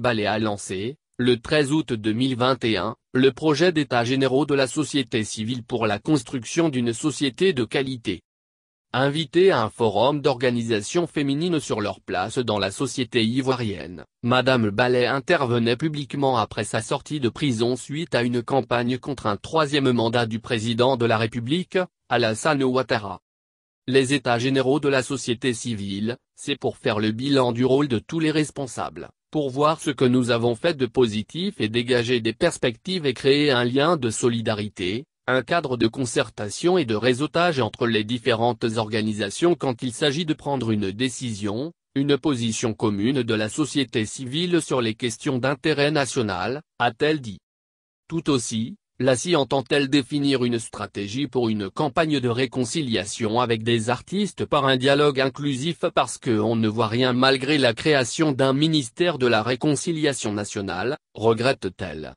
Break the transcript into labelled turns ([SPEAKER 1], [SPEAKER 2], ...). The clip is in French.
[SPEAKER 1] Ballet a lancé, le 13 août 2021, le projet d'état généraux de la société civile pour la construction d'une société de qualité. Invité à un forum d'organisation féminine sur leur place dans la société ivoirienne, Madame Ballet intervenait publiquement après sa sortie de prison suite à une campagne contre un troisième mandat du président de la République, Alassane Ouattara. Les états généraux de la société civile, c'est pour faire le bilan du rôle de tous les responsables, pour voir ce que nous avons fait de positif et dégager des perspectives et créer un lien de solidarité, un cadre de concertation et de réseautage entre les différentes organisations quand il s'agit de prendre une décision, une position commune de la société civile sur les questions d'intérêt national, a-t-elle dit. Tout aussi, L'ACI entend-elle définir une stratégie pour une campagne de réconciliation avec des artistes par un dialogue inclusif parce que on ne voit rien malgré la création d'un ministère de la réconciliation nationale, regrette-t-elle.